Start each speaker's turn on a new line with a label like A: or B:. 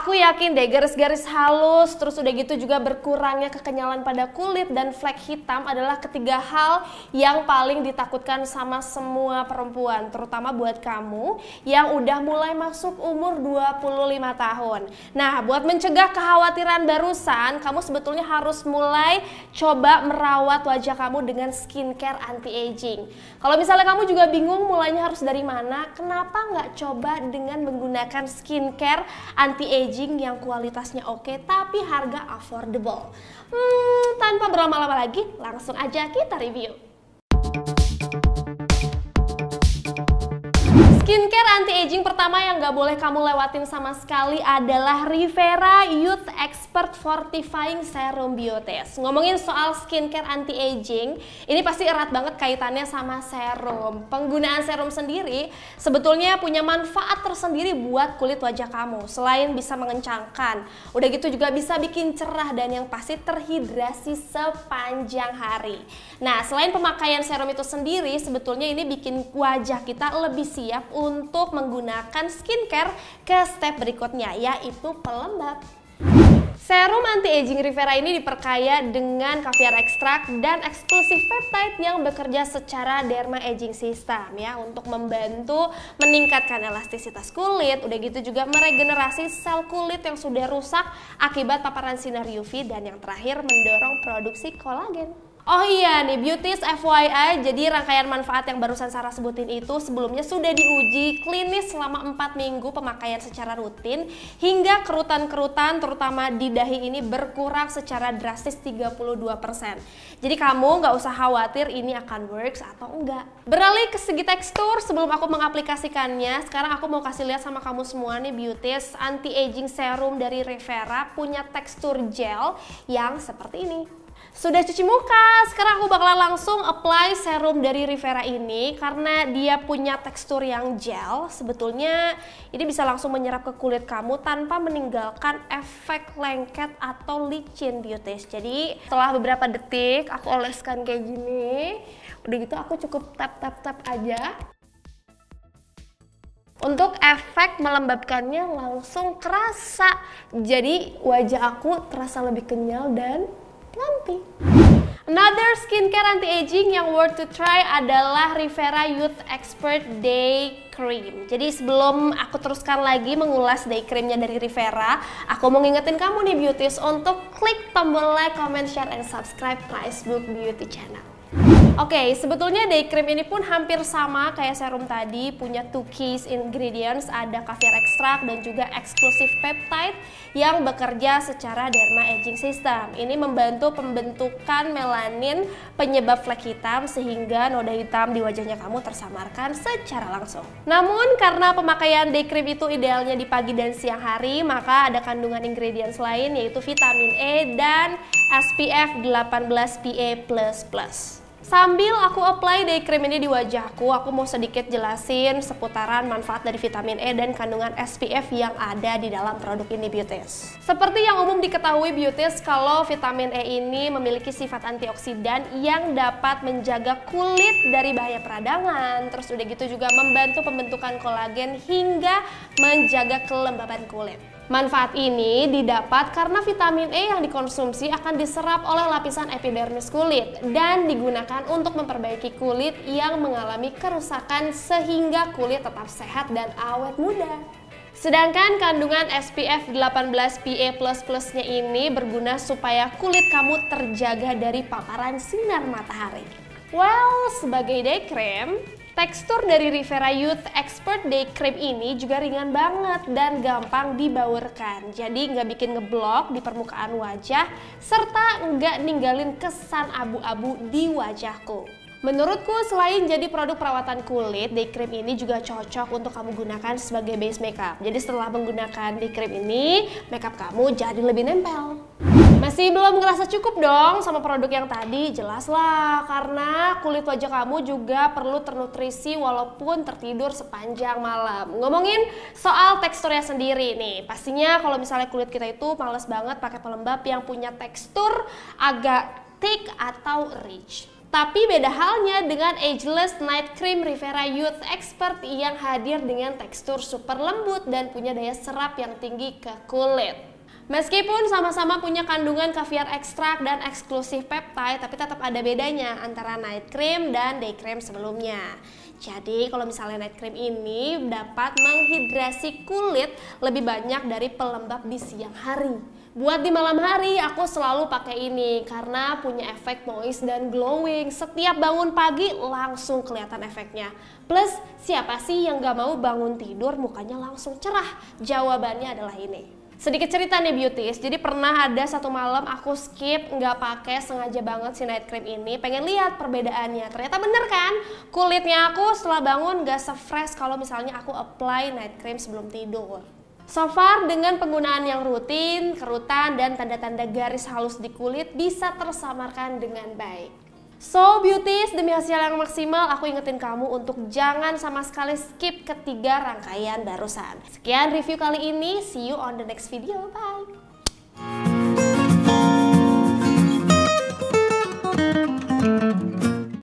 A: Aku yakin deh garis-garis halus terus udah gitu juga berkurangnya kekenyalan pada kulit dan flek hitam adalah ketiga hal yang paling ditakutkan sama semua perempuan terutama buat kamu yang udah mulai masuk umur 25 tahun. Nah, buat mencegah kekhawatiran barusan, kamu sebetulnya harus mulai coba merawat wajah kamu dengan skincare anti aging. Kalau misalnya kamu juga bingung mulainya harus dari mana, kenapa nggak coba dengan menggunakan skincare anti aging packaging yang kualitasnya oke tapi harga affordable. Hmm, tanpa berlama-lama lagi, langsung aja kita review. Skincare anti-aging pertama yang gak boleh kamu lewatin sama sekali adalah Rivera Youth Expert Fortifying Serum Biotest. Ngomongin soal skincare anti-aging, ini pasti erat banget kaitannya sama serum. Penggunaan serum sendiri sebetulnya punya manfaat tersendiri buat kulit wajah kamu. Selain bisa mengencangkan, udah gitu juga bisa bikin cerah dan yang pasti terhidrasi sepanjang hari. Nah, selain pemakaian serum itu sendiri, sebetulnya ini bikin wajah kita lebih siap untuk menggunakan skincare ke step berikutnya yaitu pelembab. Serum anti-aging Rivera ini diperkaya dengan kaviar ekstrak dan eksklusif peptide yang bekerja secara derma aging system ya untuk membantu meningkatkan elastisitas kulit, udah gitu juga meregenerasi sel kulit yang sudah rusak akibat paparan sinar UV dan yang terakhir mendorong produksi kolagen. Oh iya nih, beauties FYI, jadi rangkaian manfaat yang barusan Sarah sebutin itu sebelumnya sudah diuji klinis selama 4 minggu pemakaian secara rutin hingga kerutan-kerutan terutama di dahi ini berkurang secara drastis 32%. Jadi kamu nggak usah khawatir ini akan works atau enggak. Beralih ke segi tekstur, sebelum aku mengaplikasikannya, sekarang aku mau kasih lihat sama kamu semua nih beauties anti-aging serum dari Rivera punya tekstur gel yang seperti ini. Sudah cuci muka, sekarang aku bakalan langsung apply serum dari Rivera ini karena dia punya tekstur yang gel. Sebetulnya ini bisa langsung menyerap ke kulit kamu tanpa meninggalkan efek lengket atau licin beauties. Jadi setelah beberapa detik aku oleskan kayak gini. Udah gitu aku cukup tap tap tap aja. Untuk efek melembabkannya langsung kerasa. Jadi wajah aku terasa lebih kenyal dan nanti. Another skincare anti-aging yang worth to try adalah Rivera Youth Expert Day Cream. Jadi sebelum aku teruskan lagi mengulas day creamnya dari Rivera, aku mau ngingetin kamu nih beauties untuk klik tombol like, comment, share, and subscribe Facebook Beauty Channel. Oke, okay, sebetulnya day cream ini pun hampir sama kayak serum tadi, punya two key ingredients, ada kaviar ekstrak dan juga eksklusif peptide yang bekerja secara derma aging system. Ini membantu pembentukan melanin penyebab flek hitam sehingga noda hitam di wajahnya kamu tersamarkan secara langsung. Namun karena pemakaian day cream itu idealnya di pagi dan siang hari, maka ada kandungan ingredients lain yaitu vitamin E dan SPF 18 PA++. Sambil aku apply day cream ini di wajahku, aku mau sedikit jelasin seputaran manfaat dari vitamin E dan kandungan SPF yang ada di dalam produk ini Beauties. Seperti yang umum diketahui Beauties, kalau vitamin E ini memiliki sifat antioksidan yang dapat menjaga kulit dari bahaya peradangan, terus udah gitu juga membantu pembentukan kolagen hingga menjaga kelembaban kulit. Manfaat ini didapat karena vitamin E yang dikonsumsi akan diserap oleh lapisan epidermis kulit dan digunakan untuk memperbaiki kulit yang mengalami kerusakan sehingga kulit tetap sehat dan awet muda. Sedangkan kandungan SPF 18 PA++ nya ini berguna supaya kulit kamu terjaga dari paparan sinar matahari. Well, sebagai day cream, Tekstur dari Rivera Youth Expert Day Cream ini juga ringan banget dan gampang dibaurkan. Jadi nggak bikin ngeblok di permukaan wajah, serta nggak ninggalin kesan abu-abu di wajahku. Menurutku selain jadi produk perawatan kulit, day cream ini juga cocok untuk kamu gunakan sebagai base makeup. Jadi setelah menggunakan day cream ini, makeup kamu jadi lebih nempel. Masih belum ngerasa cukup dong sama produk yang tadi? Jelas lah, karena kulit wajah kamu juga perlu ternutrisi walaupun tertidur sepanjang malam. Ngomongin soal teksturnya sendiri nih, pastinya kalau misalnya kulit kita itu males banget pakai pelembab yang punya tekstur agak thick atau rich. Tapi beda halnya dengan Ageless Night Cream Rivera Youth Expert yang hadir dengan tekstur super lembut dan punya daya serap yang tinggi ke kulit. Meskipun sama-sama punya kandungan kaviar ekstrak dan eksklusif peptide, tapi tetap ada bedanya antara night cream dan day cream sebelumnya. Jadi kalau misalnya night cream ini dapat menghidrasi kulit lebih banyak dari pelembab di siang hari. Buat di malam hari aku selalu pakai ini karena punya efek moist dan glowing. Setiap bangun pagi langsung kelihatan efeknya. Plus siapa sih yang gak mau bangun tidur mukanya langsung cerah? Jawabannya adalah ini sedikit cerita nih beauties jadi pernah ada satu malam aku skip nggak pakai sengaja banget si night cream ini pengen lihat perbedaannya ternyata bener kan kulitnya aku setelah bangun nggak sefresh kalau misalnya aku apply night cream sebelum tidur So far dengan penggunaan yang rutin, kerutan, dan tanda-tanda garis halus di kulit bisa tersamarkan dengan baik. So beauties, demi hasil yang maksimal, aku ingetin kamu untuk jangan sama sekali skip ketiga rangkaian barusan. Sekian review kali ini, see you on the next video, bye!